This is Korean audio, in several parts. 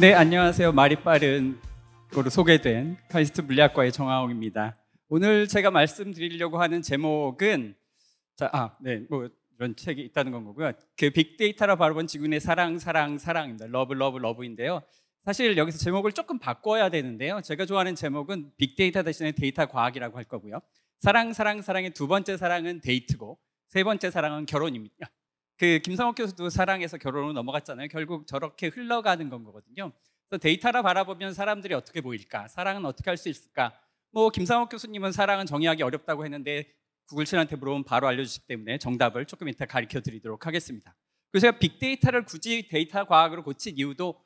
네, 안녕하세요. 말이 빠른 거로 소개된 카이스트 물리학과의 정하옥입니다. 오늘 제가 말씀드리려고 하는 제목은 자, 아, 네, 뭐 이런 책이 있다는 건 거고요. 그 빅데이터라 바라본 지구의 사랑, 사랑, 사랑입니다. 러브, 러브, 러브인데요. 사실 여기서 제목을 조금 바꿔야 되는데요. 제가 좋아하는 제목은 빅데이터 대신에 데이터 과학이라고 할 거고요. 사랑, 사랑, 사랑의 두 번째 사랑은 데이트고 세 번째 사랑은 결혼입니다. 그김성욱 교수도 사랑해서 결혼으로 넘어갔잖아요. 결국 저렇게 흘러가는 건 거거든요. 그래서 데이터라 바라보면 사람들이 어떻게 보일까? 사랑은 어떻게 할 수 있을까? 뭐김상욱 교수님은 사랑은 정의하기 어렵다고 했는데 구글 칠한테 물어보면 바로 알려주시기 때문에 정답을 조금 이따 가르쳐 드리도록 하겠습니다. 그래서 제가 빅데이터를 굳이 데이터 과학으로 고친 이유도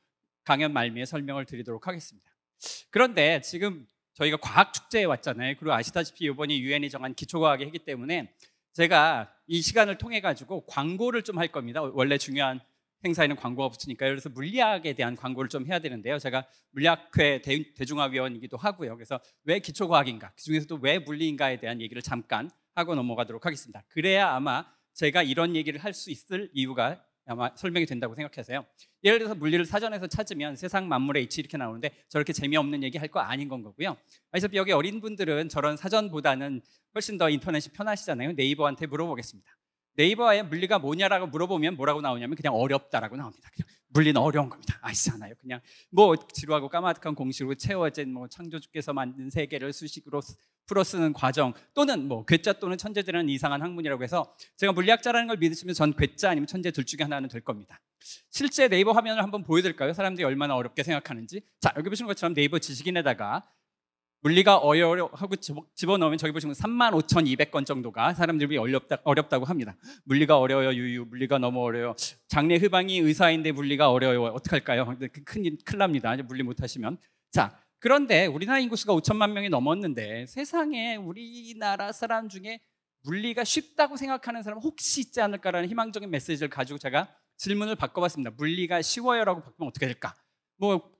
강연 말미에 설명을 드리도록 하겠습니다. 그런데 지금 저희가 과학 축제에 왔잖아요. 그리고 아시다시피 이번이 유엔이 정한 기초과학의 해기 때문에 제가 이 시간을 통해 가지고 광고를 좀 할 겁니다. 원래 중요한 행사에는 광고가 붙으니까요. 그래서 물리학에 대한 광고를 좀 해야 되는데요. 제가 물리학회 대, 중화위원이기도 하고요. 그래서 왜 기초과학인가, 그중에서도 왜 물리인가에 대한 얘기를 잠깐 하고 넘어가도록 하겠습니다. 그래야 아마 제가 이런 얘기를 할 수 있을 이유가 아마 설명이 된다고 생각하세요 예를 들어서 물리를 사전에서 찾으면 세상 만물의 이치 이렇게 나오는데 저렇게 재미없는 얘기 할 거 아닌 건 거고요. 그래서 여기 어린 분들은 저런 사전보다는 훨씬 더 인터넷이 편하시잖아요. 네이버한테 물어보겠습니다. 네이버에 물리가 뭐냐라고 물어보면 뭐라고 나오냐면 그냥 어렵다라고 나옵니다. 그냥 물리는 어려운 겁니다. 아시잖아요. 그냥 뭐 지루하고 까마득한 공식으로 채워진 뭐 창조주께서 만든 세계를 수식으로 풀어 쓰는 과정 또는 뭐 괴짜 또는 천재들은 이상한 학문이라고 해서 제가 물리학자라는 걸 믿으시면 전 괴짜 아니면 천재 둘 중에 하나는 될 겁니다. 실제 네이버 화면을 한번 보여드릴까요? 사람들이 얼마나 어렵게 생각하는지. 자, 여기 보시는 것처럼 네이버 지식인에다가 물리가 어려하고 워 집어넣으면 저기 보시면 35,200건 정도가 사람들이 어렵다, 어렵다고 합니다. 물리가 어려요, 워 유유, 물리가 너무 어려요. 워 장래 흡방이 의사인데 물리가 어려요. 워 어떡할까요? 그 큰, 일큰 납니다. 물리 못하시면. 자, 그런데 우리나라 인구수가 5천만 명이 넘었는데 세상에 우리나라 사람 중에 물리가 쉽다고 생각하는 사람 혹시 있지 않을까라는 희망적인 메시지를 가지고 제가 질문을 바꿔봤습니다. 물리가 쉬워요라고 바꾸면 어떻게 될까? 뭐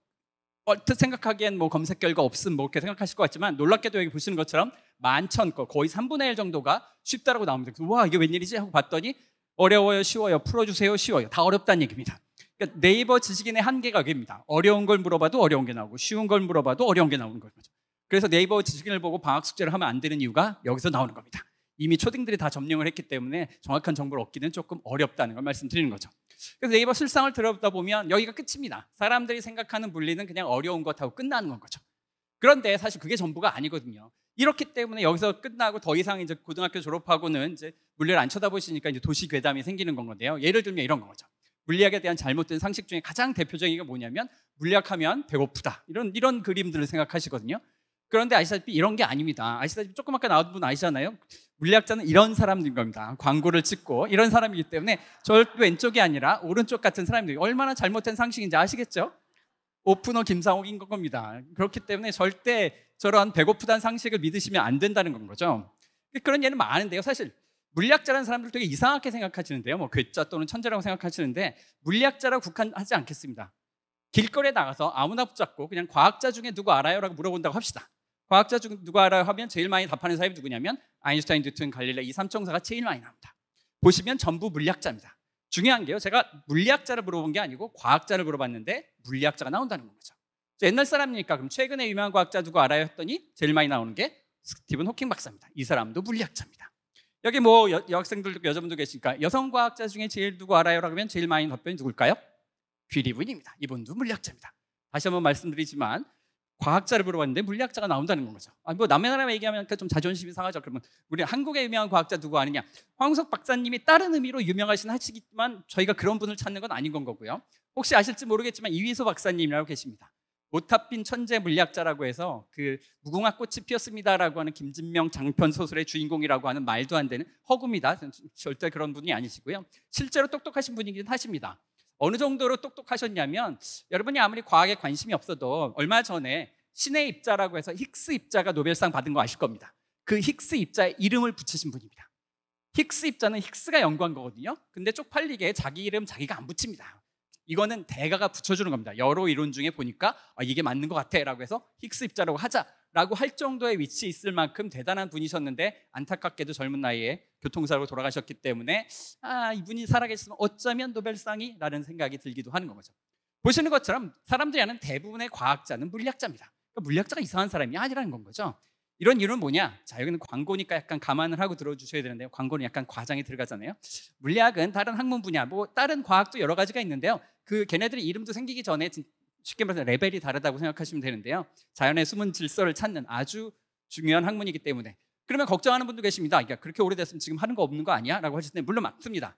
얼뜻 어, 생각하기엔 뭐 검색 결과 없음 뭐 이렇게 생각하실 것 같지만 놀랍게도 여기 보시는 것처럼 만천 건 거의 3분의 1 정도가 쉽다라고 나옵니다. 와 이게 웬일이지 하고 봤더니 어려워요 쉬워요 풀어주세요 쉬워요 다 어렵다는 얘기입니다. 그러니까 네이버 지식인의 한계가 여기입니다. 어려운 걸 물어봐도 어려운 게 나오고 쉬운 걸 물어봐도 어려운 게 나오는 거죠. 그래서 네이버 지식인을 보고 방학 숙제를 하면 안 되는 이유가 여기서 나오는 겁니다. 이미 초딩들이 다 점령을 했기 때문에 정확한 정보를 얻기는 조금 어렵다는 걸 말씀드리는 거죠. 그래서 네이버 실상을 들어보다 보면 여기가 끝입니다. 사람들이 생각하는 물리는 그냥 어려운 것하고 끝나는 건 거죠. 그런데 사실 그게 전부가 아니거든요. 이렇기 때문에 여기서 끝나고 더 이상 이제 고등학교 졸업하고는 이제 물리를 안 쳐다보시니까 이제 도시 괴담이 생기는 건데요 예를 들면 이런 거죠. 물리학에 대한 잘못된 상식 중에 가장 대표적인 게 뭐냐면 물리학하면 배고프다 이런 이런 그림들을 생각하시거든요. 그런데 아시다시피 이런 게 아닙니다. 아시다시피 조금 아까 나온 분 아시잖아요. 물리학자는 이런 사람인 겁니다. 광고를 찍고 이런 사람이기 때문에 절 왼쪽이 아니라 오른쪽 같은 사람들 이 얼마나 잘못된 상식인지 아시겠죠? 오프너 김상욱인 겁니다. 그렇기 때문에 절대 저런 배고프다는 상식을 믿으시면 안 된다는 건 거죠. 그런 예는 많은데요. 사실 물리학자라는 사람들 되게 이상하게 생각하시는데요. 뭐 괴짜 또는 천재라고 생각하시는데 물리학자라고 국한하지 않겠습니다. 길거리에 나가서 아무나 붙잡고 그냥 과학자 중에 누구 알아요라고 물어본다고 합시다. 과학자 중 누가 알아 요 하면 제일 많이 답하는 사람이 누구냐면 아인슈타인, 뉴턴, 갈릴레이 이 삼총사가 제일 많이 나옵니다. 보시면 전부 물리학자입니다. 중요한 게요. 제가 물리학자를 물어본 게 아니고 과학자를 물어봤는데 물리학자가 나온다는 거죠. 옛날 사람이니까 그럼 최근에 유명한 과학자 누구 알아요 했더니 제일 많이 나오는 게 스티븐 호킹 박사입니다. 이 사람도 물리학자입니다. 여기 뭐 여, 학생들도 여자분도 계시니까 여성 과학자 중에 제일 누구 알아요라고 하면 제일 많이 답변이 누굴까요? 귀리분입니다. 이분도 물리학자입니다. 다시 한번 말씀드리지만 과학자를 물어봤는데 물리학자가 나온다는 거죠. 아, 뭐 남의 나라 얘기하면 그 좀 자존심이 상하죠. 그러면 우리 한국의 유명한 과학자 누구 아니냐? 황석 박사님이 다른 의미로 유명하신 하시겠지만 저희가 그런 분을 찾는 건 아닌 건 거고요. 혹시 아실지 모르겠지만 이휘소 박사님이라고 계십니다. 오타핀 천재 물리학자라고 해서 그 무궁화 꽃이 피었습니다라고 하는 김진명 장편 소설의 주인공이라고 하는 말도 안 되는 허구입니다. 절대 그런 분이 아니시고요. 실제로 똑똑하신 분이긴 하십니다. 어느 정도로 똑똑하셨냐면 여러분이 아무리 과학에 관심이 없어도 얼마 전에 신의 입자라고 해서 힉스 입자가 노벨상 받은 거 아실 겁니다. 그 힉스 입자의 이름을 붙이신 분입니다. 힉스 입자는 힉스가 연구한 거거든요. 근데 쪽팔리게 자기 이름 자기가 안 붙입니다. 이거는 대가가 붙여주는 겁니다. 여러 이론 중에 보니까 아, 이게 맞는 것 같아라고 해서 힉스 입자라고 하자라고 할 정도의 위치 있을 만큼 대단한 분이셨는데 안타깝게도 젊은 나이에 교통사고로 돌아가셨기 때문에 아 이분이 살아계셨으면 어쩌면 노벨상이라는 생각이 들기도 하는 거죠. 보시는 것처럼 사람들이 아는 대부분의 과학자는 물리학자입니다. 그러니까 물리학자가 이상한 사람이 아니라는 건 거죠. 이런 이유는 뭐냐? 자 여기는 광고니까 약간 감안을 하고 들어주셔야 되는데요. 광고는 약간 과장이 들어가잖아요. 물리학은 다른 학문 분야, 뭐 다른 과학도 여러 가지가 있는데요. 그 걔네들이 이름도 생기기 전에 쉽게 말해서 레벨이 다르다고 생각하시면 되는데요. 자연의 숨은 질서를 찾는 아주 중요한 학문이기 때문에 그러면 걱정하는 분도 계십니다. 그러니까 그렇게 오래됐으면 지금 하는 거 없는 거 아니야? 라고 하실 텐데 물론 맞습니다.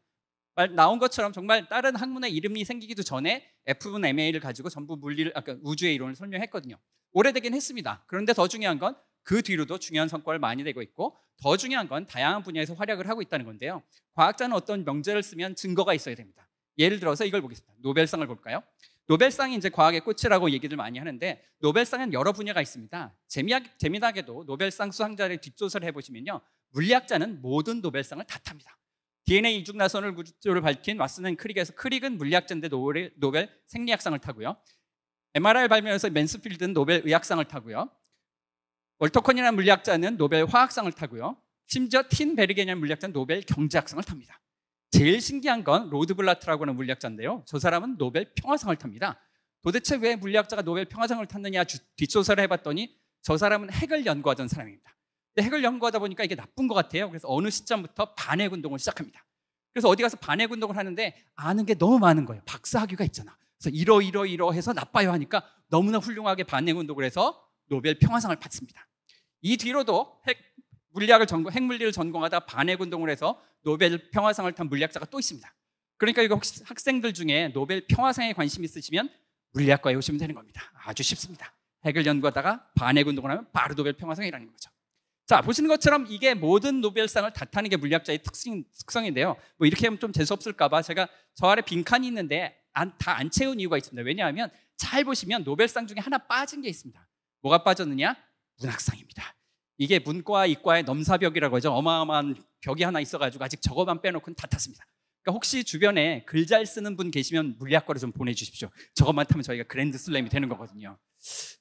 말 나온 것처럼 정말 다른 학문의 이름이 생기기도 전에 F분 MA를 가지고 전부 물리를 아까 그러니까 우주의 이론을 설명했거든요. 오래되긴 했습니다. 그런데 더 중요한 건 그 뒤로도 중요한 성과를 많이 내고 있고 더 중요한 건 다양한 분야에서 활약을 하고 있다는 건데요. 과학자는 어떤 명제를 쓰면 증거가 있어야 됩니다. 예를 들어서 이걸 보겠습니다. 노벨상을 볼까요? 노벨상이 이제 과학의 꽃이라고 얘기를 많이 하는데 노벨상은 여러 분야가 있습니다. 재미나, 게도 노벨상 수상자를 뒷조사를 해보시면요. 물리학자는 모든 노벨상을 다 탑니다. DNA 이중 나선을 구조를 밝힌 왓슨은 크릭에서 크릭은 물리학자인데 노벨, 노벨 생리학상을 타고요. MRI 발명에서 맨스필드는 노벨 의학상을 타고요. 월터콘이라는 물리학자는 노벨 화학상을 타고요. 심지어 틴 베르겐이라는 물리학자는 노벨 경제학상을 탑니다. 제일 신기한 건 로드블라트라고 하는 물리학자인데요. 저 사람은 노벨 평화상을 탑니다. 도대체 왜 물리학자가 노벨 평화상을 탔느냐 뒷조사를 해봤더니 저 사람은 핵을 연구하던 사람입니다. 핵을 연구하다 보니까 이게 나쁜 것 같아요. 그래서 어느 시점부터 반핵 운동을 시작합니다. 그래서 어디 가서 반핵 운동을 하는데 아는 게 너무 많은 거예요. 박사 학위가 있잖아. 그래서 이러 이러 이러 해서 나빠요 하니까 너무나 훌륭하게 반핵 운동을 해서 노벨 평화상을 받습니다. 이 뒤로도 핵 물리학을 전공, 핵물리를 전공하다 반핵 운동을 해서 노벨 평화상을 탄 물리학자가 또 있습니다. 그러니까 이거 혹시 학생들 중에 노벨 평화상에 관심 있으시면 물리학과에 오시면 되는 겁니다. 아주 쉽습니다. 핵을 연구하다가 반핵 운동을 하면 바로 노벨 평화상이라는 거죠. 자, 보시는 것처럼 이게 모든 노벨상을 다타는 게 물리학자의 특성, 특성인데요. 뭐 이렇게 하면 좀 재수없을까 봐 제가 저 아래 빈칸이 있는데 다 안 채운 이유가 있습니다. 왜냐하면 잘 보시면 노벨상 중에 하나 빠진 게 있습니다. 뭐가 빠졌느냐? 문학상입니다. 이게 문과 이과의 넘사벽이라고 하죠. 어마어마한 벽이 하나 있어가지고 아직 저거만 빼놓고는 다 탔습니다. 그러니까 혹시 주변에 글 잘 쓰는 분 계시면 물리학과를좀 보내주십시오. 저것만 타면 저희가 그랜드 슬램이 되는 거거든요.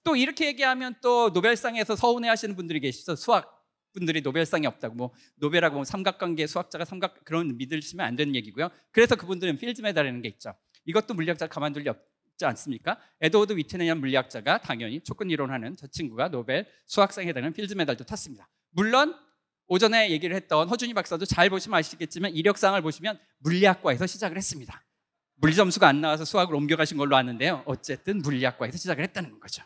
또 이렇게 얘기하면 또 노벨상에서 서운해하시는 분들이 계시죠. 수학 분들이 노벨상이 없다고 뭐 노벨하고 뭐 삼각관계 수학자가 삼각 그런 믿으시면 안 되는 얘기고요. 그래서 그분들은 필즈 메달이라는 게 있죠. 이것도 물리학자 가만둘 리 없, 있지 않습니까? 에드워드 위트네한 물리학자가 당연히 초건 이론하는 저 친구가 노벨 수학상에 대한 필즈 메달도 탔습니다. 물론 오전에 얘기를 했던 허준이 박사도 잘 보시면 아시겠지만 이력상을 보시면 물리학과에서 시작을 했습니다. 물리 점수가 안 나와서 수학을 옮겨가신 걸로 아는데요. 어쨌든 물리학과에서 시작을 했다는 거죠.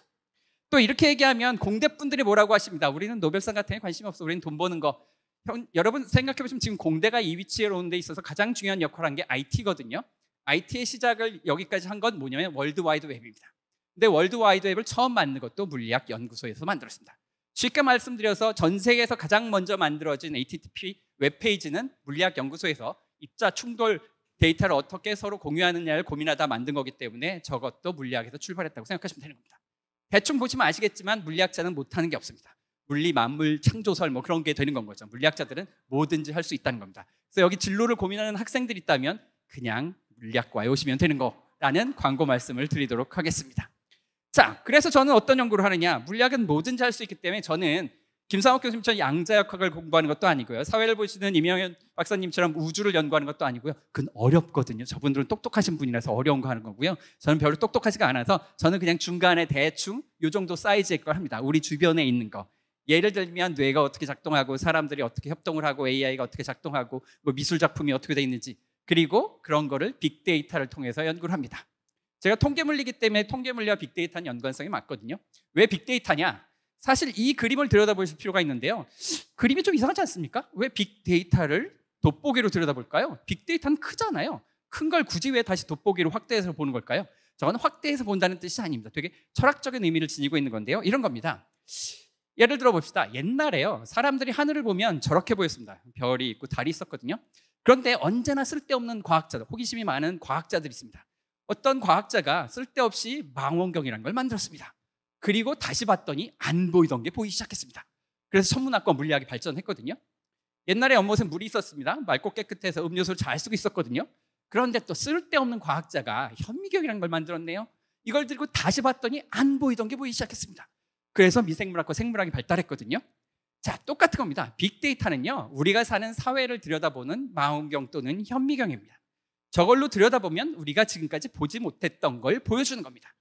또 이렇게 얘기하면 공대 분들이 뭐라고 하십니다. 우리는 노벨상 같은 게 관심이 없어. 우리는 돈 버는 거. 형, 여러분 생각해 보시면 지금 공대가 이 위치에 오는 데 있어서 가장 중요한 역할을 한 게 IT거든요. IT의 시작을 여기까지 한 건 뭐냐면 월드와이드 웹입니다. 근데 월드와이드 웹을 처음 만든 것도 물리학 연구소에서 만들었습니다. 쉽게 말씀드려서 전 세계에서 가장 먼저 만들어진 HTTP 웹페이지는 물리학 연구소에서 입자 충돌 데이터를 어떻게 서로 공유하느냐를 고민하다 만든 거기 때문에 저것도 물리학에서 출발했다고 생각하시면 되는 겁니다. 대충 보시면 아시겠지만 물리학자는 못하는 게 없습니다. 물리 만물 창조설 뭐 그런 게 되는 건 거죠. 물리학자들은 뭐든지 할 수 있다는 겁니다. 그래서 여기 진로를 고민하는 학생들 있다면 그냥 물리학과에 오시면 되는 거라는 광고 말씀을 드리도록 하겠습니다. 자, 그래서 저는 어떤 연구를 하느냐? 물리학은 뭐든지 할수 있기 때문에 저는 김상옥 교수님처럼 양자역학을 공부하는 것도 아니고요. 사회를 보시는 임영현 박사님처럼 우주를 연구하는 것도 아니고요. 그건 어렵거든요. 저분들은 똑똑하신 분이라서 어려운 거 하는 거고요. 저는 별로 똑똑하지가 않아서 저는 그냥 중간에 대충 요 정도 사이즈의 걸 합니다. 우리 주변에 있는 거. 예를 들면 뇌가 어떻게 작동하고 사람들이 어떻게 협동을 하고 AI가 어떻게 작동하고 뭐 미술 작품이 어떻게 돼 있는지 그리고 그런 거를 빅데이터를 통해서 연구를 합니다. 제가 통계물리기 때문에 통계물리와 빅데이터는 연관성이 맞거든요. 왜 빅데이터냐? 사실 이 그림을 들여다보실 필요가 있는데요. 그림이 좀 이상하지 않습니까? 왜 빅데이터를 돋보기로 들여다볼까요? 빅데이터는 크잖아요. 큰 걸 굳이 왜 다시 돋보기로 확대해서 보는 걸까요? 저건 확대해서 본다는 뜻이 아닙니다. 되게 철학적인 의미를 지니고 있는 건데요. 이런 겁니다. 예를 들어 봅시다. 옛날에요. 사람들이 하늘을 보면 저렇게 보였습니다. 별이 있고 달이 있었거든요. 그런데 언제나 쓸데없는 과학자들, 호기심이 많은 과학자들이 있습니다. 어떤 과학자가 쓸데없이 망원경이라는 걸 만들었습니다. 그리고 다시 봤더니 안 보이던 게 보이기 시작했습니다. 그래서 천문학과 물리학이 발전했거든요. 옛날에 연못에 물이 있었습니다. 맑고 깨끗해서 음료수를 잘 쓰고 있었거든요. 그런데 또 쓸데없는 과학자가 현미경이라는 걸 만들었네요. 이걸 들고 다시 봤더니 안 보이던 게 보이기 시작했습니다. 그래서 미생물학과 생물학이 발달했거든요. 자, 똑같은 겁니다. 빅데이터는요, 우리가 사는 사회를 들여다보는 망원경 또는 현미경입니다. 저걸로 들여다보면 우리가 지금까지 보지 못했던 걸 보여주는 겁니다.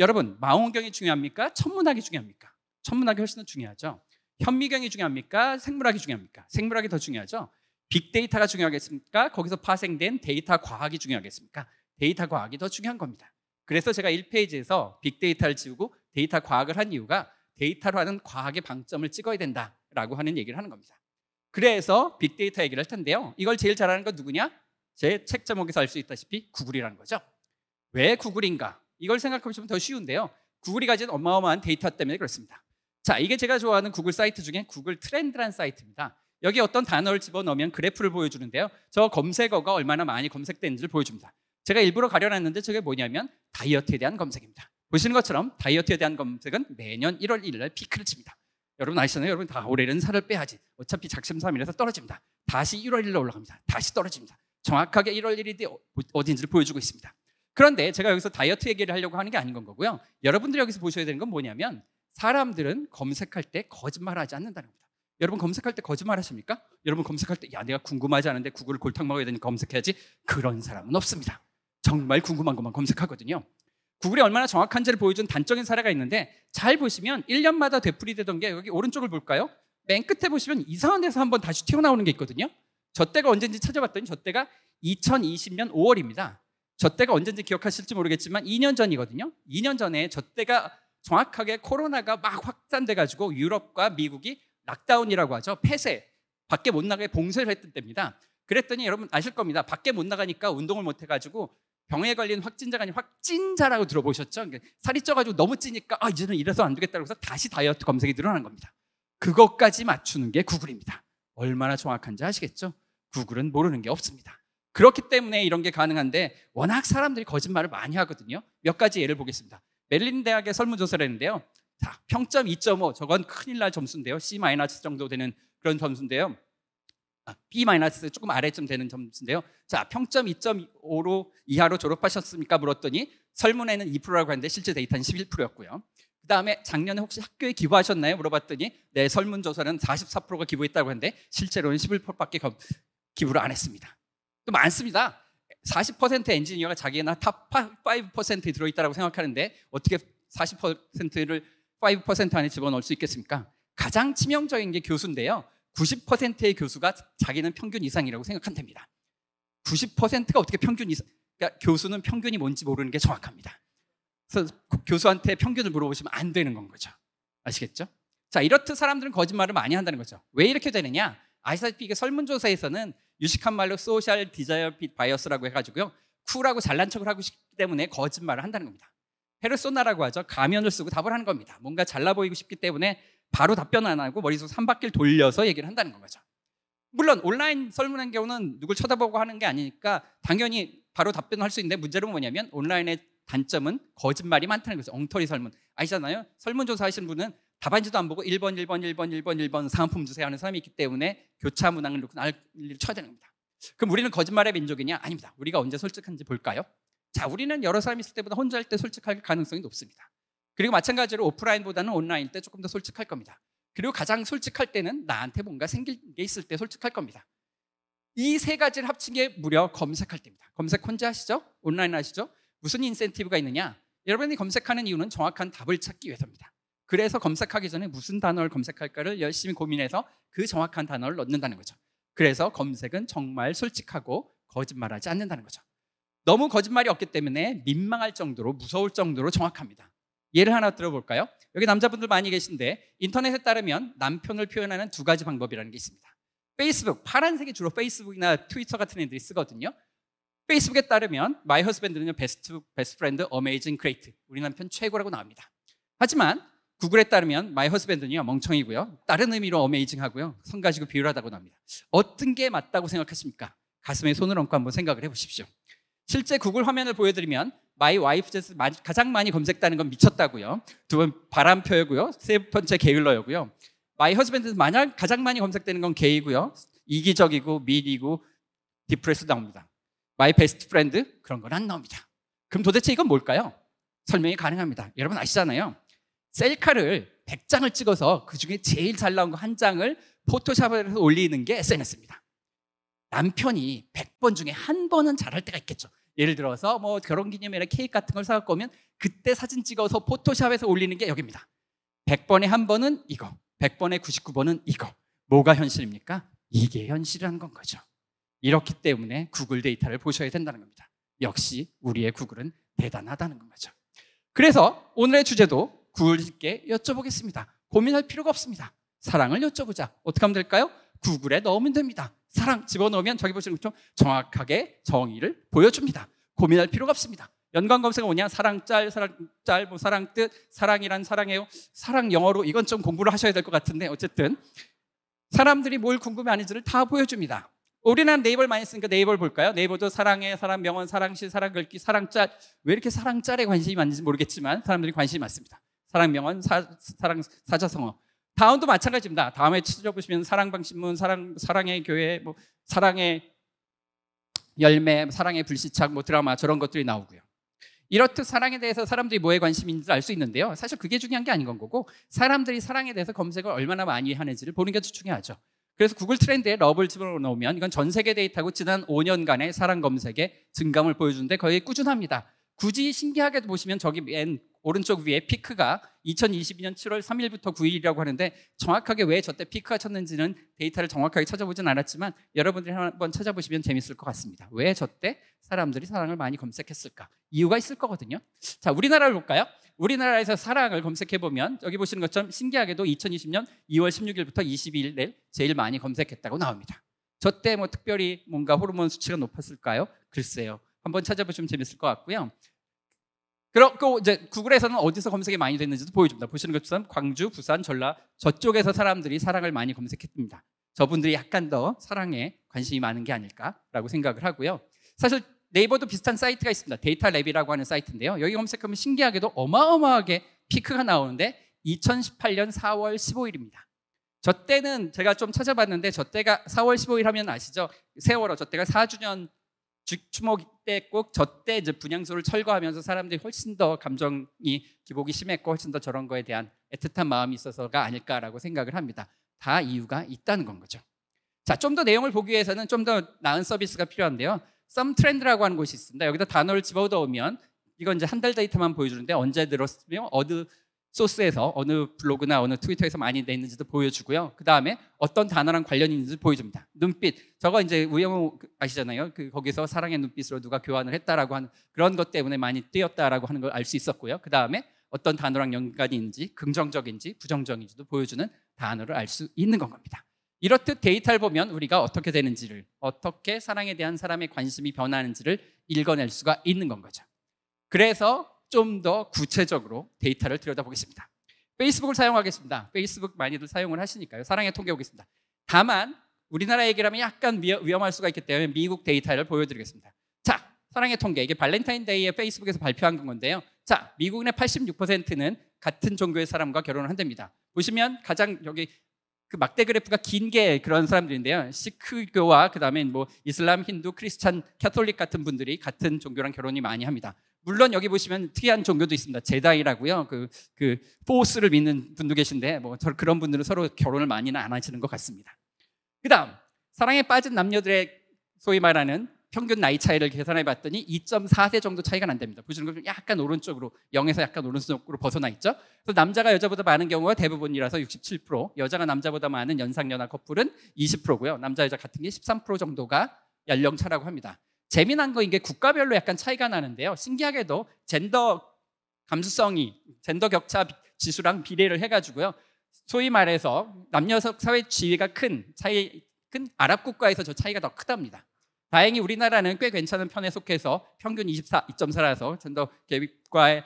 여러분, 망원경이 중요합니까? 천문학이 중요합니까? 천문학이 훨씬 더 중요하죠. 현미경이 중요합니까? 생물학이 중요합니까? 생물학이 더 중요하죠. 빅데이터가 중요하겠습니까? 거기서 파생된 데이터 과학이 중요하겠습니까? 데이터 과학이 더 중요한 겁니다. 그래서 제가 1페이지에서 빅데이터를 지우고 데이터 과학을 한 이유가 데이터로 하는 과학의 방점을 찍어야 된다. 라고 하는 얘기를 하는 겁니다. 그래서 빅데이터 얘기를 할 텐데요. 이걸 제일 잘하는 건 누구냐? 제 책 제목에서 알 수 있다시피 구글이라는 거죠. 왜 구글인가? 이걸 생각해보시면 더 쉬운데요. 구글이 가진 어마어마한 데이터 때문에 그렇습니다. 자, 이게 제가 좋아하는 구글 사이트 중에 구글 트렌드란 사이트입니다. 여기 어떤 단어를 집어넣으면 그래프를 보여주는데요. 저 검색어가 얼마나 많이 검색되는지를 보여줍니다. 제가 일부러 가려놨는데 저게 뭐냐면 다이어트에 대한 검색입니다. 보시는 것처럼 다이어트에 대한 검색은 매년 1월 1일 날 피크를 칩니다. 여러분 아시잖아요. 여러분 다 올해는 살을 빼야지. 어차피 작심삼일에서 떨어집니다. 다시 1월 1일로 올라갑니다. 다시 떨어집니다. 정확하게 1월 1일이 어딘지를 보여주고 있습니다. 그런데 제가 여기서 다이어트 얘기를 하려고 하는 게 아닌 건 거고요. 여러분들이 여기서 보셔야 되는 건 뭐냐면 사람들은 검색할 때 거짓말하지 않는다는 겁니다. 여러분 검색할 때 거짓말 하십니까? 여러분 검색할 때 야 내가 궁금하지 않은데 구글 골탕 먹어야 되니 검색해야지 그런 사람은 없습니다. 정말 궁금한 것만 검색하거든요. 구글이 얼마나 정확한지를 보여준 단적인 사례가 있는데 잘 보시면 1년마다 되풀이되던 게 여기 오른쪽을 볼까요? 맨 끝에 보시면 이상한 데서 한번 다시 튀어나오는 게 있거든요. 저 때가 언젠지 찾아봤더니 저 때가 2020년 5월입니다. 저 때가 언젠지 기억하실지 모르겠지만 2년 전이거든요. 2년 전에 저 때가 정확하게 코로나가 막 확산돼가지고 유럽과 미국이 락다운이라고 하죠. 폐쇄, 밖에 못 나가게 봉쇄를 했던 때입니다. 그랬더니 여러분 아실 겁니다. 밖에 못 나가니까 운동을 못 해가지고 병에 걸린 확진자가 아니라 확진자라고 들어보셨죠? 그러니까 살이 쪄가지고 너무 찌니까 아 이제는 이래서 안 되겠다고 해서 다시 다이어트 검색이 늘어난 겁니다. 그것까지 맞추는 게 구글입니다. 얼마나 정확한지 아시겠죠? 구글은 모르는 게 없습니다. 그렇기 때문에 이런 게 가능한데 워낙 사람들이 거짓말을 많이 하거든요. 몇 가지 예를 보겠습니다. 멜린 대학의 설문조사를 했는데요. 자, 평점 2.5 저건 큰일 날 점수인데요. C- 정도 되는 그런 점수인데요. 아, B 마이너스 조금 아래쯤 되는 점수인데요. 자, 평점 2.5로 이하로 졸업하셨습니까? 물었더니 설문에는 2%라고 하는데 실제 데이터는 11%였고요. 그 다음에 작년에 혹시 학교에 기부하셨나요? 물어봤더니 네, 설문조사는 44%가 기부했다고 했는데 실제로는 11%밖에 기부를 안 했습니다. 또 많습니다. 40% 엔지니어가 자기나 탑5% 에 들어있다고 생각하는데 어떻게 40%를 5% 안에 집어넣을 수 있겠습니까? 가장 치명적인 게 교수인데요. 90%의 교수가 자기는 평균 이상이라고 생각한답니다. 90%가 어떻게 평균 이상, 그러니까 교수는 평균이 뭔지 모르는 게 정확합니다. 그래서 교수한테 평균을 물어보시면 안 되는 건 거죠. 아시겠죠? 자, 이렇듯 사람들은 거짓말을 많이 한다는 거죠. 왜 이렇게 되느냐? 아시다시피 이게 설문조사에서는 유식한 말로 소셜 디자이어핏 바이어스라고 해가지고요. 쿨하고 잘난 척을 하고 싶기 때문에 거짓말을 한다는 겁니다. 페르소나라고 하죠. 가면을 쓰고 답을 하는 겁니다. 뭔가 잘나 보이고 싶기 때문에 바로 답변 안 하고 머릿속 3바퀴를 돌려서 얘기를 한다는 거죠. 물론 온라인 설문한 경우는 누굴 쳐다보고 하는 게 아니니까 당연히 바로 답변할 수 있는데 문제는 뭐냐면 온라인의 단점은 거짓말이 많다는 거죠. 엉터리 설문. 아시잖아요. 설문조사 하시는 분은 답안지도 안 보고 1번, 1번, 1번, 1번, 1번 상품 주세요 하는 사람이 있기 때문에 교차 문항을 놓고 난리를 쳐야 되는 겁니다. 그럼 우리는 거짓말의 민족이냐? 아닙니다. 우리가 언제 솔직한지 볼까요? 자, 우리는 여러 사람이 있을 때보다 혼자 할 때 솔직할 가능성이 높습니다. 그리고 마찬가지로 오프라인보다는 온라인 때 조금 더 솔직할 겁니다. 그리고 가장 솔직할 때는 나한테 뭔가 생길 게 있을 때 솔직할 겁니다. 이 세 가지를 합친 게 무려 검색할 때입니다. 검색 혼자 하시죠? 온라인 하시죠? 무슨 인센티브가 있느냐? 여러분이 검색하는 이유는 정확한 답을 찾기 위해서입니다. 그래서 검색하기 전에 무슨 단어를 검색할까를 열심히 고민해서 그 정확한 단어를 넣는다는 거죠. 그래서 검색은 정말 솔직하고 거짓말하지 않는다는 거죠. 너무 거짓말이 없기 때문에 민망할 정도로 무서울 정도로 정확합니다. 예를 하나 들어볼까요? 여기 남자분들 많이 계신데 인터넷에 따르면 남편을 표현하는 두 가지 방법이라는 게 있습니다. 페이스북, 파란색이 주로 페이스북이나 트위터 같은 애들이 쓰거든요. 페이스북에 따르면 마이 허스밴드는요. 베스트 베스트 프렌드 어메이징 크레이트 우리 남편 최고라고 나옵니다. 하지만 구글에 따르면 마이 허스밴드는요. 멍청이고요. 다른 의미로 어메이징하고요. 성 가지고 비율하다고 나옵니다. 어떤 게 맞다고 생각하십니까? 가슴에 손을 얹고 한번 생각을 해 보십시오. 실제 구글 화면을 보여드리면 마이 와이프에스 가장 많이 검색되는 건 미쳤다고요. 두 번 바람표고요. 세 번째 게을러요고요. 마이 허즈밴드는 만약 가장 많이 검색되는 건 게이고요. 이기적이고 미리고 디프레스 나옵니다. 마이 베스트 프렌드 그런 건 안 나옵니다. 그럼 도대체 이건 뭘까요? 설명이 가능합니다. 여러분 아시잖아요. 셀카를 100장을 찍어서 그중에 제일 잘 나온 거 한 장을 포토샵에서 올리는 게 SNS입니다. 남편이 100번 중에 한 번은 잘할 때가 있겠죠. 예를 들어서 뭐 결혼기념일에 케이크 같은 걸 사갖고 오면 그때 사진 찍어서 포토샵에서 올리는 게 여기입니다. 100번에 한 번은 이거, 100번에 99번은 이거. 뭐가 현실입니까? 이게 현실이라는 건 거죠. 이렇기 때문에 구글 데이터를 보셔야 된다는 겁니다. 역시 우리의 구글은 대단하다는 거죠. 그래서 오늘의 주제도 구글께 여쭤보겠습니다. 고민할 필요가 없습니다. 사랑을 여쭤보자. 어떻게 하면 될까요? 구글에 넣으면 됩니다. 사랑 집어넣으면 저기 보시는 것처럼 정확하게 정의를 보여줍니다. 고민할 필요가 없습니다. 연관 검색은 뭐냐? 사랑 짤, 사랑 짤, 뭐 사랑 뜻, 사랑이란 사랑해요. 사랑 영어로 이건 좀 공부를 하셔야 될 것 같은데 어쨌든 사람들이 뭘 궁금해하는지를 다 보여줍니다. 우리는 네이버를 많이 쓰니까 네이버를 볼까요? 네이버도 사랑해, 사랑 명언, 사랑시, 사랑 글귀, 사랑 짤. 왜 이렇게 사랑 짤에 관심이 많은지 모르겠지만 사람들이 관심이 많습니다. 사랑 명언, 사, 사랑 사자성어. 다음도 마찬가지입니다. 다음에 찾아보시면 사랑방신문, 사랑, 사랑의 교회, 뭐 사랑의 열매, 사랑의 불시착, 뭐 드라마 저런 것들이 나오고요. 이렇듯 사랑에 대해서 사람들이 뭐에 관심인지 알수 있는데요. 사실 그게 중요한 게 아닌 건 거고 사람들이 사랑에 대해서 검색을 얼마나 많이 하는지를 보는 게 중요하죠. 그래서 구글 트렌드에 러블 집어넣으면 이건 전 세계 데이터고 지난 5년간의 사랑 검색의 증감을 보여주는데 거의 꾸준합니다. 굳이 신기하게 보시면 저기 맨 오른쪽 위에 피크가 2022년 7월 3일부터 9일이라고 하는데 정확하게 왜 저때 피크가 쳤는지는 데이터를 정확하게 찾아보진 않았지만 여러분들이 한번 찾아보시면 재밌을 것 같습니다. 왜 저때 사람들이 사랑을 많이 검색했을까? 이유가 있을 거거든요. 자, 우리나라를 볼까요? 우리나라에서 사랑을 검색해보면 여기 보시는 것처럼 신기하게도 2020년 2월 16일부터 22일 날 제일 많이 검색했다고 나옵니다. 저때 뭐 특별히 뭔가 호르몬 수치가 높았을까요? 글쎄요. 한번 찾아보시면 재밌을 것 같고요. 그리고 이제 구글에서는 어디서 검색이 많이 됐는지도 보여줍니다. 보시는 것처럼 광주, 부산, 전라 저쪽에서 사람들이 사랑을 많이 검색했습니다. 저분들이 약간 더 사랑에 관심이 많은 게 아닐까라고 생각을 하고요. 사실 네이버도 비슷한 사이트가 있습니다. 데이터 랩이라고 하는 사이트인데요. 여기 검색하면 신기하게도 어마어마하게 피크가 나오는데 2018년 4월 15일입니다. 저 때는 제가 좀 찾아봤는데 저 때가 4월 15일 하면 아시죠? 세월호 저 때가 4주년 주추먹때꼭저때 이제 분향소를 철거하면서 사람들이 훨씬 더 감정이 기복이 심했고 훨씬 더 저런 거에 대한 애틋한 마음이 있어서가 아닐까라고 생각을 합니다. 다 이유가 있다는 건 거죠. 자, 좀 더 내용을 보기 위해서는 좀 더 나은 서비스가 필요한데요. 썸 트렌드라고 하는 곳이 있습니다. 여기다 단어를 집어넣으면 이건 이제 한 달 데이터만 보여주는데 언제 들었으며 어느 소스에서 어느 블로그나 어느 트위터에서 많이 돼 있는지도 보여주고요. 그 다음에 어떤 단어랑 관련이 있는지 보여줍니다. 눈빛. 저거 이제 우영우 그 아시잖아요. 그 거기서 사랑의 눈빛으로 누가 교환을 했다라고 하는 그런 것 때문에 많이 뛰었다라고 하는 걸 알 수 있었고요. 그 다음에 어떤 단어랑 연관이 있는지 긍정적인지 부정적인지도 보여주는 단어를 알 수 있는 겁니다. 이렇듯 데이터를 보면 우리가 어떻게 되는지를 어떻게 사랑에 대한 사람의 관심이 변하는지를 읽어낼 수가 있는 건 거죠. 그래서 좀더 구체적으로 데이터를 들여다보겠습니다. 페이스북을 사용하겠습니다. 페이스북 많이들 사용을 하시니까요. 사랑의 통계 보겠습니다. 다만 우리나라 얘기라면 약간 위험할 수가 있기 때문에 미국 데이터를 보여드리겠습니다. 자, 사랑의 통계. 이게 발렌타인데이에 페이스북에서 발표한 건데요. 자, 미국인의 86%는 같은 종교의 사람과 결혼을 한답니다. 보시면 가장 여기 그 막대 그래프가 긴 게 그런 사람들인데요. 시크교와 그다음에 뭐 이슬람, 힌두, 크리스찬, 캐톨릭 같은 분들이 같은 종교랑 결혼이 많이 합니다. 물론 여기 보시면 특이한 종교도 있습니다. 제다이라고요. 그, 그, 포스를 믿는 분도 계신데, 뭐, 저, 그런 분들은 서로 결혼을 많이는 안 하시는 것 같습니다. 그 다음, 사랑에 빠진 남녀들의 소위 말하는 평균 나이 차이를 계산해 봤더니 2.4세 정도 차이가 난답니다. 보시는 것처럼 약간 오른쪽으로 0에서 약간 오른쪽으로 벗어나 있죠. 그래서 남자가 여자보다 많은 경우가 대부분이라서 67%, 여자가 남자보다 많은 연상연하 커플은 20%고요. 남자 여자 같은 게 13% 정도가 연령차라고 합니다. 재미난 거 이게 국가별로 약간 차이가 나는데요. 신기하게도 젠더 감수성이 젠더 격차 지수랑 비례를 해가지고요. 소위 말해서 남녀 사회 지위가 큰 차이 큰 아랍 국가에서 저 차이가 더 크답니다. 다행히 우리나라는 꽤 괜찮은 편에 속해서 평균 24, 2.4라서 젠더 계획과의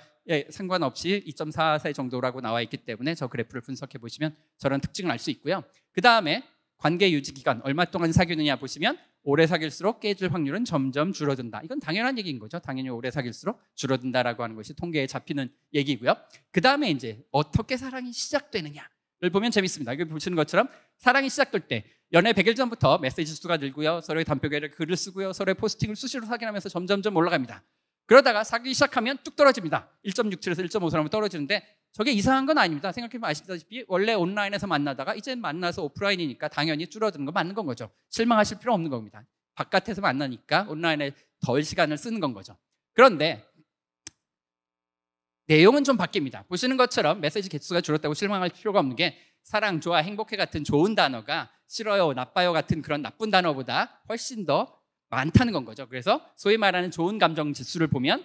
상관없이 2.4세 정도라고 나와 있기 때문에 저 그래프를 분석해 보시면 저런 특징을 알 수 있고요. 그 다음에 관계 유지 기간 얼마 동안 사귀느냐 보시면 오래 사귈수록 깨질 확률은 점점 줄어든다. 이건 당연한 얘기인 거죠. 당연히 오래 사귈수록 줄어든다라고 하는 것이 통계에 잡히는 얘기고요. 그 다음에 이제 어떻게 사랑이 시작되느냐를 보면 재밌습니다. 여기 보시는 것처럼 사랑이 시작될 때 연애 100일 전부터 메시지 수가 늘고요. 서로의 담벼락에 글을 쓰고요. 서로의 포스팅을 수시로 확인하면서 점점점 올라갑니다. 그러다가 사귀기 시작하면 뚝 떨어집니다. 1.67에서 1.5 3람은 떨어지는데 저게 이상한 건 아닙니다. 생각해보면 아시다시피 원래 온라인에서 만나다가 이제 만나서 오프라인이니까 당연히 줄어드는 거 맞는 건 거죠. 실망하실 필요 없는 겁니다. 바깥에서 만나니까 온라인에 덜 시간을 쓰는 건 거죠. 그런데 내용은 좀 바뀝니다. 보시는 것처럼 메시지 개수가 줄었다고 실망할 필요가 없는 게 사랑, 좋아, 행복해 같은 좋은 단어가 싫어요, 나빠요 같은 그런 나쁜 단어보다 훨씬 더 많다는 건 거죠. 그래서 소위 말하는 좋은 감정 지수를 보면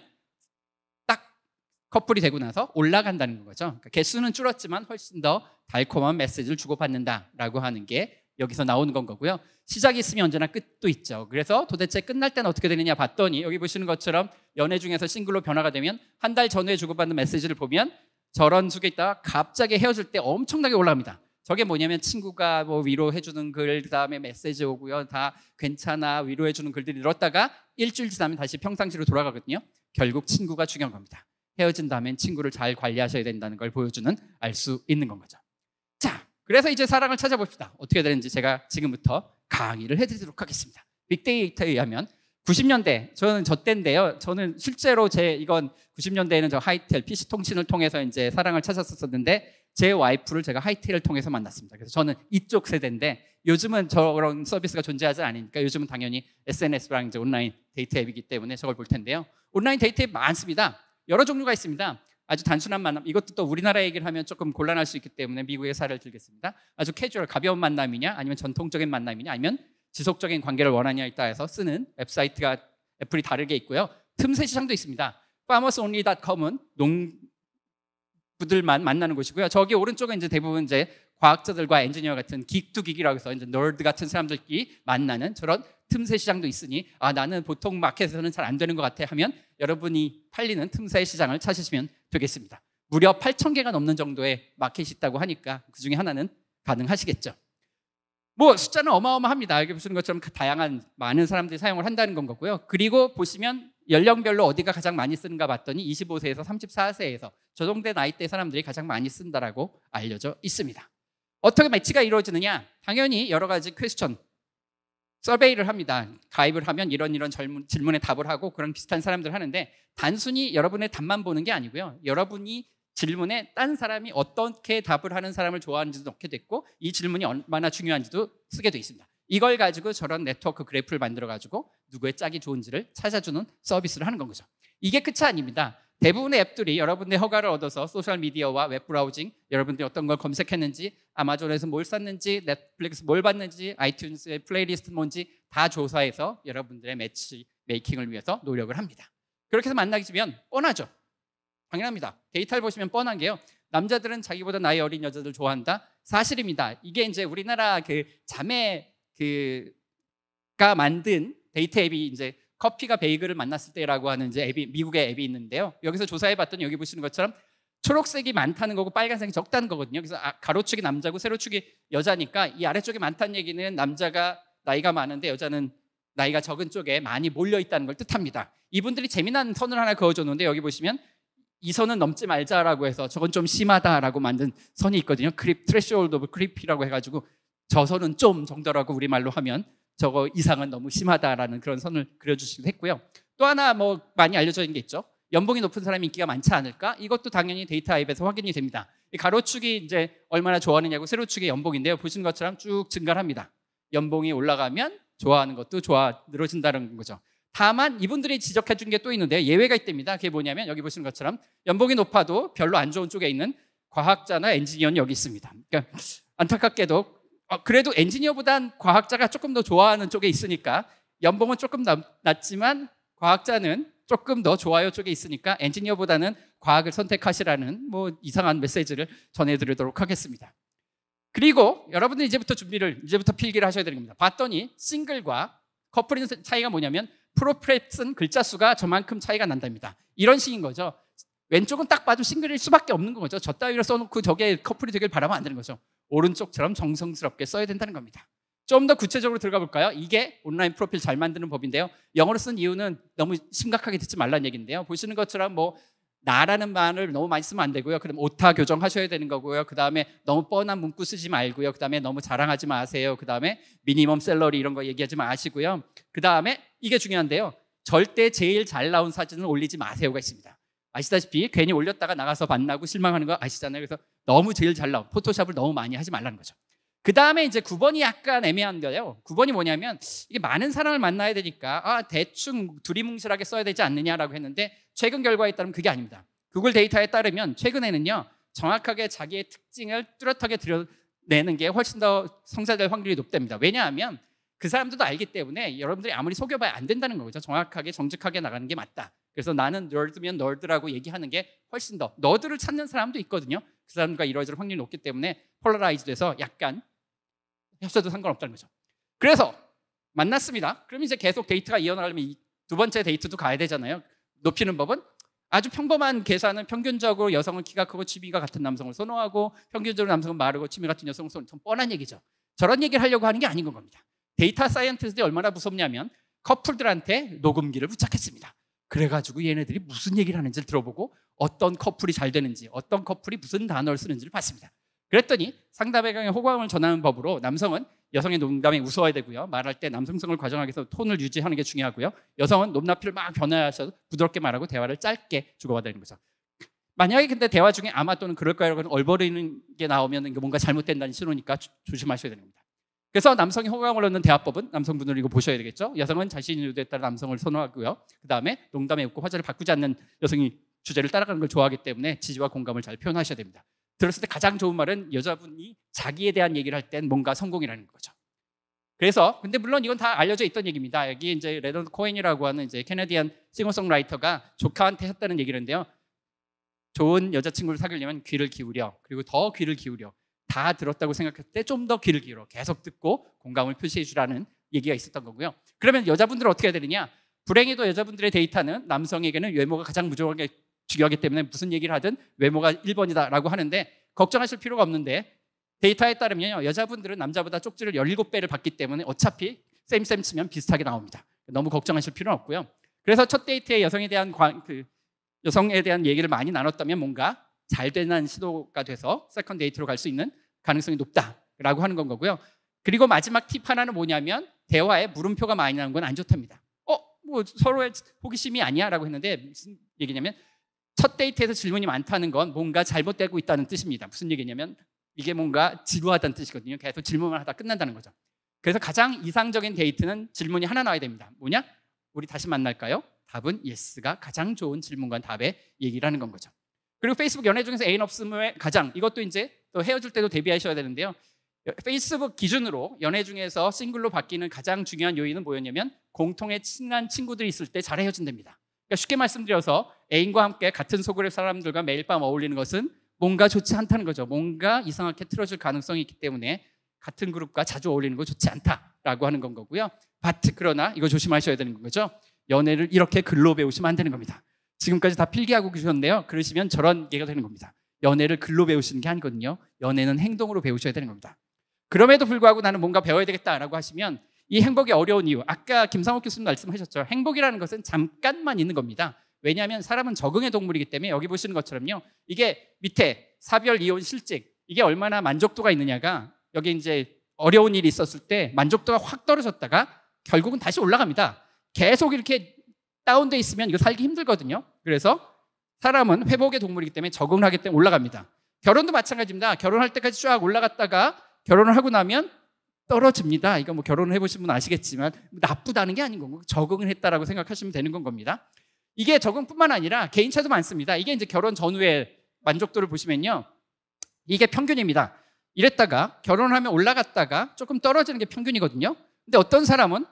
커플이 되고 나서 올라간다는 거죠. 그러니까 개수는 줄었지만 훨씬 더 달콤한 메시지를 주고받는다라고 하는 게 여기서 나오는 건 거고요. 시작이 있으면 언제나 끝도 있죠. 그래서 도대체 끝날 때는 어떻게 되느냐 봤더니 여기 보시는 것처럼 연애 중에서 싱글로 변화가 되면 한 달 전후에 주고받는 메시지를 보면 저런 수가 있다가 갑자기 헤어질 때 엄청나게 올라갑니다. 저게 뭐냐면 친구가 뭐 위로해주는 글, 그다음에 메시지 오고요. 다 괜찮아 위로해주는 글들이 늘었다가 일주일 지나면 다시 평상시로 돌아가거든요. 결국 친구가 중요한 겁니다. 헤어진 다음엔 친구를 잘 관리하셔야 된다는 걸 보여주는 알 수 있는 건 거죠. 자, 그래서 이제 사랑을 찾아봅시다. 어떻게 되는지 제가 지금부터 강의를 해드리도록 하겠습니다. 빅데이터에 의하면 90년대, 저는 저 때인데요. 저는 실제로 제 이건 90년대에는 저 하이텔 PC 통신을 통해서 이제 사랑을 찾았었는데 제 와이프를 제가 하이텔을 통해서 만났습니다. 그래서 저는 이쪽 세대인데 요즘은 저런 서비스가 존재하지 않으니까 요즘은 당연히 SNS랑 이제 온라인 데이트 앱이기 때문에 저걸 볼 텐데요. 온라인 데이트 앱 많습니다. 여러 종류가 있습니다. 아주 단순한 만남. 이것도 또 우리나라 얘기를 하면 조금 곤란할 수 있기 때문에 미국의 사례를 들겠습니다. 아주 캐주얼 가벼운 만남이냐 아니면 전통적인 만남이냐 아니면 지속적인 관계를 원하냐에 따라서 쓰는 웹사이트가 애플이 다르게 있고요. 틈새 시장도 있습니다. farmersonly.com은 농부들만 만나는 곳이고요. 저기 오른쪽은 이제 대부분 이제 과학자들과 엔지니어 같은 기투기기라고 해서 이제 널드 같은 사람들끼리 만나는 저런 틈새 시장도 있으니 아 나는 보통 마켓에서는 잘 안 되는 것 같아 하면 여러분이 팔리는 틈새 시장을 찾으시면 되겠습니다. 무려 8천 개가 넘는 정도의 마켓이 있다고 하니까 그 중에 하나는 가능하시겠죠. 뭐 숫자는 어마어마합니다. 여기 보시는 것처럼 그 다양한 많은 사람들이 사용을 한다는 건 거고요. 그리고 보시면 연령별로 어디가 가장 많이 쓰는가 봤더니 25세에서 34세에서 저 정도 나이대 사람들이 가장 많이 쓴다라고 알려져 있습니다. 어떻게 매치가 이루어지느냐? 당연히 여러 가지 퀘스천, 서베이를 합니다. 가입을 하면 이런 이런 질문에 답을 하고 그런 비슷한 사람들 하는데 단순히 여러분의 답만 보는 게 아니고요. 여러분이 질문에 딴 사람이 어떻게 답을 하는 사람을 좋아하는지도 넣게 됐고 이 질문이 얼마나 중요한지도 쓰게 돼 있습니다. 이걸 가지고 저런 네트워크 그래프를 만들어 가지고 누구의 짝이 좋은지를 찾아주는 서비스를 하는 건 거죠. 이게 끝이 아닙니다. 대부분의 앱들이 여러분의 허가를 얻어서 소셜 미디어와 웹 브라우징, 여러분들이 어떤 걸 검색했는지, 아마존에서 뭘 샀는지, 넷플릭스 뭘 봤는지, 아이튠즈의 플레이리스트 뭔지 다 조사해서 여러분들의 매치 메이킹을 위해서 노력을 합니다. 그렇게 해서 만나게 되면 뻔하죠. 당연합니다. 데이터를 보시면 뻔한 게요. 남자들은 자기보다 나이 어린 여자들 좋아한다. 사실입니다. 이게 이제 우리나라 그 자매 그가 만든 데이터 앱이 이제 커피가 베이글을 만났을 때라고 하는 이제 앱이 미국의 앱이 있는데요. 여기서 조사해 봤더니 여기 보시는 것처럼 초록색이 많다는 거고 빨간색이 적다는 거거든요. 그래서 아, 가로축이 남자고 세로축이 여자니까 이 아래쪽에 많다는 얘기는 남자가 나이가 많은데 여자는 나이가 적은 쪽에 많이 몰려 있다는 걸 뜻합니다. 이분들이 재미난 선을 하나 그어줬는데 여기 보시면 이 선은 넘지 말자라고 해서 저건 좀 심하다라고 만든 선이 있거든요. 크립 트레시홀드 오브 크립이라고 해가지고 저 선은 좀 정도라고 우리말로 하면 저거 이상은 너무 심하다라는 그런 선을 그려주시기도 했고요. 또 하나 뭐 많이 알려져 있는 게 있죠. 연봉이 높은 사람이 인기가 많지 않을까? 이것도 당연히 데이터 앱에서 확인이 됩니다. 가로축이 이제 얼마나 좋아하느냐고 세로축의 연봉인데요. 보시는 것처럼 쭉 증가합니다. 연봉이 올라가면 좋아하는 것도 좋아 늘어진다는 거죠. 다만 이분들이 지적해 준 게 또 있는데 예외가 있답니다. 그게 뭐냐면 여기 보시는 것처럼 연봉이 높아도 별로 안 좋은 쪽에 있는 과학자나 엔지니어는 여기 있습니다. 그러니까 안타깝게도 어, 그래도 엔지니어보단 과학자가 조금 더 좋아하는 쪽에 있으니까 연봉은 조금 낮지만 과학자는 조금 더 좋아요 쪽에 있으니까 엔지니어보다는 과학을 선택하시라는 뭐 이상한 메시지를 전해드리도록 하겠습니다. 그리고 여러분들 이제부터 준비를 이제부터 필기를 하셔야 되는 겁니다. 봤더니 싱글과 커플인 차이가 뭐냐면 프로프레슨 글자 수가 저만큼 차이가 난답니다. 이런 식인 거죠. 왼쪽은 딱 봐도 싱글일 수밖에 없는 거죠. 저 따위로 써놓고 저게 커플이 되길 바라면 안 되는 거죠. 오른쪽처럼 정성스럽게 써야 된다는 겁니다. 좀 더 구체적으로 들어가 볼까요? 이게 온라인 프로필 잘 만드는 법인데요. 영어로 쓴 이유는 너무 심각하게 듣지 말란 얘기인데요. 보시는 것처럼 뭐 나라는 말을 너무 많이 쓰면 안 되고요. 그럼 오타 교정하셔야 되는 거고요. 그 다음에 너무 뻔한 문구 쓰지 말고요. 그 다음에 너무 자랑하지 마세요. 그 다음에 미니멈 셀러리 이런 거 얘기하지 마시고요. 그 다음에 이게 중요한데요. 절대 제일 잘 나온 사진을 올리지 마세요가 있습니다. 아시다시피 괜히 올렸다가 나가서 만나고 실망하는 거 아시잖아요. 그래서 너무 제일 잘 나온 포토샵을 너무 많이 하지 말라는 거죠. 그 다음에 이제 9번이 약간 애매한 거예요. 9번이 뭐냐면 이게 많은 사람을 만나야 되니까 아 대충 두리뭉실하게 써야 되지 않느냐라고 했는데 최근 결과에 따르면 그게 아닙니다. 구글 데이터에 따르면 최근에는요 정확하게 자기의 특징을 뚜렷하게 드러내는 게 훨씬 더 성사될 확률이 높답니다. 왜냐하면 그 사람들도 알기 때문에 여러분들이 아무리 속여봐야 안 된다는 거죠. 정확하게 정직하게 나가는 게 맞다. 그래서 나는 널드면 널드라고 얘기하는 게 훨씬 더 너드를 찾는 사람도 있거든요. 그 사람과 이루어질 확률이 높기 때문에 폴라라이즈돼서 약간 협소도 상관없다는 거죠. 그래서 만났습니다. 그럼 이제 계속 데이트가 이어나가려면 두 번째 데이트도 가야 되잖아요. 높이는 법은 아주 평범한 계산은 평균적으로 여성은 키가 크고 취미가 같은 남성을 선호하고 평균적으로 남성은 마르고 취미 같은 여성을 선호하는 뻔한 얘기죠. 저런 얘기를 하려고 하는 게 아닌 겁니다. 데이터 사이언티스트들이 얼마나 무섭냐면 커플들한테 녹음기를 부착했습니다. 그래가지고 얘네들이 무슨 얘기를 하는지를 들어보고 어떤 커플이 잘 되는지 어떤 커플이 무슨 단어를 쓰는지를 봤습니다. 그랬더니 상담의 강의 호감을 전하는 법으로 남성은 여성의 농담에 웃어야 되고요. 말할 때 남성성을 과정하기 위해서 톤을 유지하는 게 중요하고요. 여성은 높낮이를 막 변화하셔서 부드럽게 말하고 대화를 짧게 주고받는 거죠. 만약에 근데 대화 중에 아마 또는 그럴까요? 라고 얼버리는 게 나오면 뭔가 잘못된다는 신호니까 조심하셔야 됩니다. 그래서 남성이 호감을 얻는 대화법은 남성분들 이거 보셔야 되겠죠. 여성은 자신이 유도에 따라 남성을 선호하고요. 그 다음에 농담에 웃고 화제를 바꾸지 않는 여성이 주제를 따라가는 걸 좋아하기 때문에 지지와 공감을 잘 표현하셔야 됩니다. 들었을 때 가장 좋은 말은 여자분이 자기에 대한 얘기를 할 땐 뭔가 성공이라는 거죠. 그래서 근데 물론 이건 다 알려져 있던 얘기입니다. 여기 이제 레넌 코인이라고 하는 이제 캐나디안 싱어송라이터가 조카한테 했다는 얘기인데요 좋은 여자친구를 사귀려면 귀를 기울여. 그리고 더 귀를 기울여. 다 들었다고 생각할 때좀 더 길기로 계속 듣고 공감을 표시해 주라는 얘기가 있었던 거고요. 그러면 여자분들은 어떻게 해야 되느냐? 불행히도 여자분들의 데이터는 남성에게는 외모가 가장 무조건하게 중요하기 때문에 무슨 얘기를 하든 외모가 1번이다라고 하는데 걱정하실 필요가 없는데 데이터에 따르면 여자분들은 남자보다 쪽지를 17배를 받기 때문에 어차피 쌤쌤 치면 비슷하게 나옵니다. 너무 걱정하실 필요는 없고요. 그래서 첫 데이트에 여성에 대한 그 여성에 대한 얘기를 많이 나눴다면 뭔가 잘 되는 시도가 돼서 세컨 데이트로 갈 수 있는 가능성이 높다라고 하는 건 거고요. 그리고 마지막 팁 하나는 뭐냐면 대화에 물음표가 많이 나는 건 안 좋답니다. 어, 뭐 서로의 호기심이 아니야라고 했는데 무슨 얘기냐면 첫 데이트에서 질문이 많다는 건 뭔가 잘못되고 있다는 뜻입니다. 무슨 얘기냐면 이게 뭔가 지루하다는 뜻이거든요. 계속 질문만 하다 끝난다는 거죠. 그래서 가장 이상적인 데이트는 질문이 하나 나와야 됩니다. 뭐냐? 우리 다시 만날까요? 답은 예스가 가장 좋은 질문과 답의 얘기라는 건 거죠. 그리고 페이스북 연애 중에서 애인 없음의 가장 이것도 이제 또 헤어질 때도 대비하셔야 되는데요. 페이스북 기준으로 연애 중에서 싱글로 바뀌는 가장 중요한 요인은 뭐였냐면 공통의 친한 친구들이 있을 때 잘 헤어진답니다. 그러니까 쉽게 말씀드려서 애인과 함께 같은 소그룹 사람들과 매일 밤 어울리는 것은 뭔가 좋지 않다는 거죠. 뭔가 이상하게 틀어질 가능성이 있기 때문에 같은 그룹과 자주 어울리는 거 좋지 않다라고 하는 건 거고요. 바트 그러나 이거 조심하셔야 되는 거죠. 연애를 이렇게 글로 배우시면 안 되는 겁니다. 지금까지 다 필기하고 계셨는데요. 그러시면 저런 얘기가 되는 겁니다. 연애를 글로 배우시는 게 아니거든요. 연애는 행동으로 배우셔야 되는 겁니다. 그럼에도 불구하고 나는 뭔가 배워야 되겠다라고 하시면 이 행복이 어려운 이유, 아까 김상욱 교수님 말씀하셨죠. 행복이라는 것은 잠깐만 있는 겁니다. 왜냐하면 사람은 적응의 동물이기 때문에 여기 보시는 것처럼요. 이게 밑에 사별, 이혼, 실직 이게 얼마나 만족도가 있느냐가 여기 이제 어려운 일이 있었을 때 만족도가 확 떨어졌다가 결국은 다시 올라갑니다. 계속 이렇게 다운돼 있으면 이거 살기 힘들거든요. 그래서 사람은 회복의 동물이기 때문에 적응을 하기 때문에 올라갑니다. 결혼도 마찬가지입니다. 결혼할 때까지 쫙 올라갔다가 결혼을 하고 나면 떨어집니다. 이거 뭐 결혼을 해보신 분 아시겠지만 뭐 나쁘다는 게 아닌 거고 적응을 했다라고 생각하시면 되는 건 겁니다. 이게 적응뿐만 아니라 개인차도 많습니다. 이게 이제 결혼 전후의 만족도를 보시면요. 이게 평균입니다. 이랬다가 결혼하면 올라갔다가 조금 떨어지는 게 평균이거든요. 근데 어떤 사람은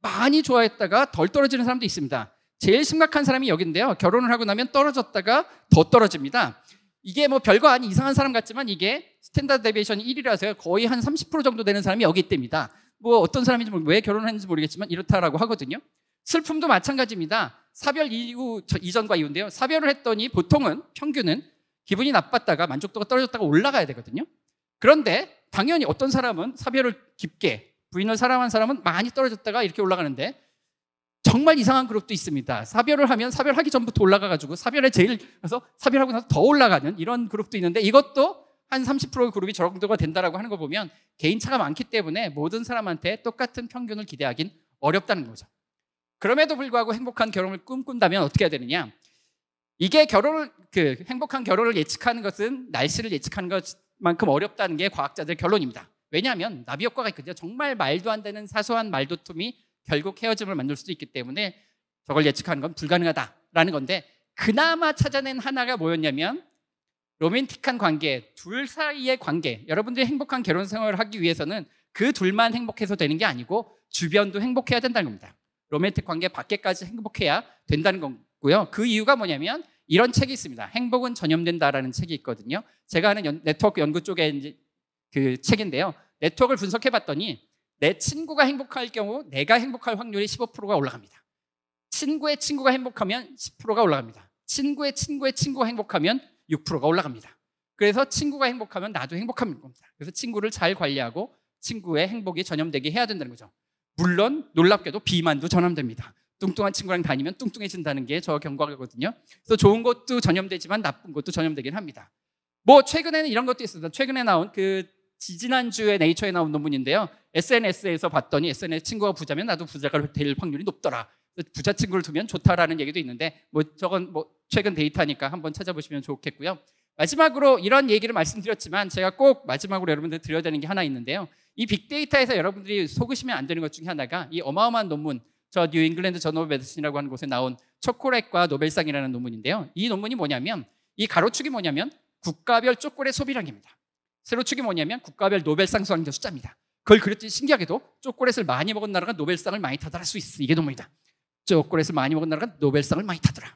많이 좋아했다가 덜 떨어지는 사람도 있습니다. 제일 심각한 사람이 여기인데요. 결혼을 하고 나면 떨어졌다가 더 떨어집니다. 이게 뭐 별거 아닌 이상한 사람 같지만 이게 스탠다드 데비에이션 1위라서요 거의 한 30% 정도 되는 사람이 여기 있답니다. 뭐 어떤 사람인지 왜 결혼했는지 모르겠지만 이렇다라고 하거든요. 슬픔도 마찬가지입니다. 사별 이후 이전과 이후인데요. 사별을 했더니 보통은 평균은 기분이 나빴다가 만족도가 떨어졌다가 올라가야 되거든요. 그런데 당연히 어떤 사람은 사별을 깊게 부인을 사랑한 사람은 많이 떨어졌다가 이렇게 올라가는데 정말 이상한 그룹도 있습니다. 사별을 하면 사별하기 전부터 올라가가지고 사별에 제일 그래서 사별하고 나서 더 올라가는 이런 그룹도 있는데 이것도 한30% 그룹이 저 정도가 된다라고 하는 거 보면 개인차가 많기 때문에 모든 사람한테 똑같은 평균을 기대하긴 어렵다는 거죠. 그럼에도 불구하고 행복한 결혼을 꿈꾼다면 어떻게 해야 되느냐? 이게 결혼을 그 행복한 결혼을 예측하는 것은 날씨를 예측하는 것만큼 어렵다는 게과학자들 결론입니다. 왜냐하면 나비 효과가 있거든요. 정말 말도 안 되는 사소한 말도툼이 결국 헤어짐을 만들 수도 있기 때문에 저걸 예측하는 건 불가능하다라는 건데 그나마 찾아낸 하나가 뭐였냐면 로맨틱한 관계, 둘 사이의 관계, 여러분들이 행복한 결혼 생활을 하기 위해서는 그 둘만 행복해서 되는 게 아니고 주변도 행복해야 된다는 겁니다. 로맨틱 관계 밖에까지 행복해야 된다는 거고요. 그 이유가 뭐냐면 이런 책이 있습니다. 행복은 전염된다라는 책이 있거든요. 제가 하는 연, 네트워크 연구 쪽에 그 책인데요. 네트워크를 분석해 봤더니 내 친구가 행복할 경우 내가 행복할 확률이 15%가 올라갑니다. 친구의 친구가 행복하면 10%가 올라갑니다. 친구의 친구의 친구가 행복하면 6%가 올라갑니다. 그래서 친구가 행복하면 나도 행복한 겁니다. 그래서 친구를 잘 관리하고 친구의 행복이 전염되게 해야 된다는 거죠. 물론 놀랍게도 비만도 전염됩니다. 뚱뚱한 친구랑 다니면 뚱뚱해진다는 게 저 경과거든요. 그래서 좋은 것도 전염되지만 나쁜 것도 전염되긴 합니다. 뭐 최근에는 이런 것도 있었어요. 최근에 나온 그 지지난주에 네이처에 나온 논문인데요. SNS에서 봤더니 SNS 친구가 부자면 나도 부자가 될 확률이 높더라. 부자 친구를 두면 좋다라는 얘기도 있는데 뭐 저건 뭐 최근 데이터니까 한번 찾아보시면 좋겠고요. 마지막으로 이런 얘기를 말씀드렸지만 제가 꼭 마지막으로 여러분들 드려야 되는 게 하나 있는데요. 이 빅데이터에서 여러분들이 속으시면 안 되는 것 중에 하나가 이 어마어마한 논문 저 뉴잉글랜드 저널 메디슨이라고 하는 곳에 나온 초콜릿과 노벨상이라는 논문인데요. 이 논문이 뭐냐면 이 가로축이 뭐냐면 국가별 초콜릿 소비량입니다. 세로축이 뭐냐면 국가별 노벨상 수상자 숫자입니다. 그걸 그렸더니 신기하게도 초콜릿을 많이 먹은 나라가 노벨상을 많이 타더라 스위스 이게 논문이다. 초콜릿을 많이 먹은 나라가 노벨상을 많이 타더라.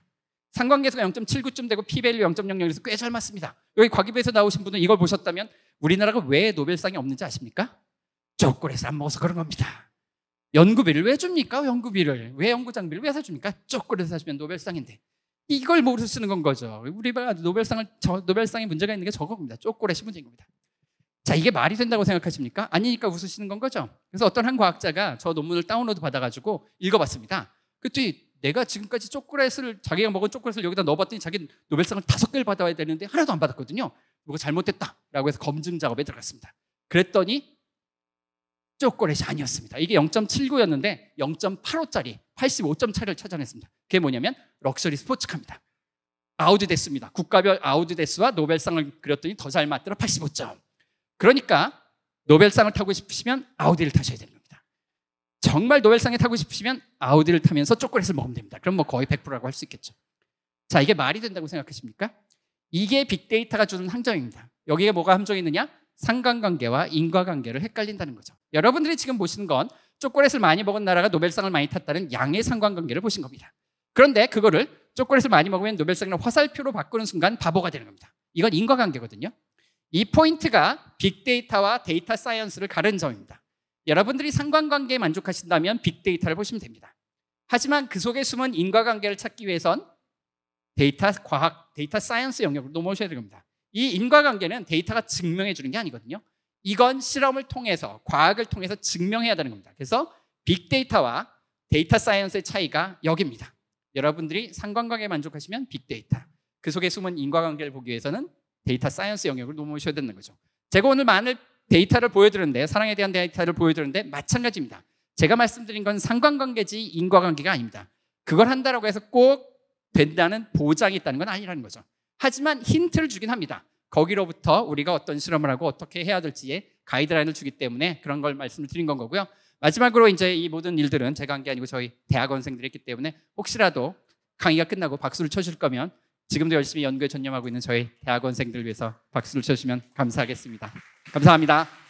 상관계수가 0.79쯤 되고 피밸류 0.00에서 꽤 잘 맞습니다. 여기 과기부에서 나오신 분은 이걸 보셨다면 우리나라가 왜 노벨상이 없는지 아십니까? 초콜릿을 안 먹어서 그런 겁니다. 연구비를 왜 줍니까? 연구비를 왜 연구 장비를 왜 사줍니까? 초콜릿을 사주면 노벨상인데 이걸 모르서 쓰는 건 거죠. 우리 가 노벨상을 저, 노벨상에 문제가 있는 게 저겁니다. 쪼꼬레이 문제인 겁니다. 자, 이게 말이 된다고 생각하십니까? 아니니까 웃으시는 건 거죠. 그래서 어떤 한 과학자가 저 논문을 다운로드 받아가지고 읽어봤습니다. 그 뒤 내가 지금까지 초콜릿을 자기가 먹은 초콜릿을 여기다 넣어봤더니 자기 노벨상을 다섯 개를 받아야 되는데 하나도 안 받았거든요. 이거 잘못됐다라고 해서 검증 작업에 들어갔습니다. 그랬더니 초콜릿이 아니었습니다. 이게 0.79였는데 0.85짜리 85점 차를 찾아냈습니다. 그게 뭐냐면 럭셔리 스포츠카입니다. 아우디데스입니다 국가별 아우디데스와 노벨상을 그렸더니 더 잘 맞더라 85점. 그러니까 노벨상을 타고 싶으시면 아우디를 타셔야 되는 겁니다. 정말 노벨상에 타고 싶으시면 아우디를 타면서 초콜릿을 먹으면 됩니다. 그럼 뭐 거의 100%라고 할 수 있겠죠. 자, 이게 말이 된다고 생각하십니까? 이게 빅데이터가 주는 함정입니다. 여기에 뭐가 함정이 있느냐? 상관관계와 인과관계를 헷갈린다는 거죠. 여러분들이 지금 보시는 건 초콜릿을 많이 먹은 나라가 노벨상을 많이 탔다는 양의 상관관계를 보신 겁니다. 그런데 그거를 초콜릿을 많이 먹으면 노벨상이나 화살표로 바꾸는 순간 바보가 되는 겁니다. 이건 인과관계거든요. 이 포인트가 빅데이터와 데이터 사이언스를 가른 점입니다. 여러분들이 상관관계에 만족하신다면 빅데이터를 보시면 됩니다. 하지만 그 속에 숨은 인과관계를 찾기 위해선 데이터 과학, 데이터 사이언스 영역으로 넘어오셔야 됩니다. 이 인과관계는 데이터가 증명해 주는 게 아니거든요. 이건 실험을 통해서, 과학을 통해서 증명해야 되는 겁니다. 그래서 빅데이터와 데이터 사이언스의 차이가 여기입니다. 여러분들이 상관관계에 만족하시면 빅데이터. 그 속에 숨은 인과관계를 보기 위해서는 데이터 사이언스 영역을 넘어오셔야 되는 거죠. 제가 오늘 많은 데이터를 보여드렸는데 사랑에 대한 데이터를 보여드렸는데 마찬가지입니다. 제가 말씀드린 건 상관관계지 인과관계가 아닙니다. 그걸 한다라고 해서 꼭 된다는 보장이 있다는 건 아니라는 거죠. 하지만 힌트를 주긴 합니다. 거기로부터 우리가 어떤 실험을 하고 어떻게 해야 될지에 가이드라인을 주기 때문에 그런 걸 말씀을 드린 건 거고요. 마지막으로 이제 이 모든 일들은 제가 한 게 아니고 저희 대학원생들이 했기 때문에 혹시라도 강의가 끝나고 박수를 쳐줄 거면 지금도 열심히 연구에 전념하고 있는 저희 대학원생들 을 위해서 박수를 쳐주시면 감사하겠습니다. 감사합니다.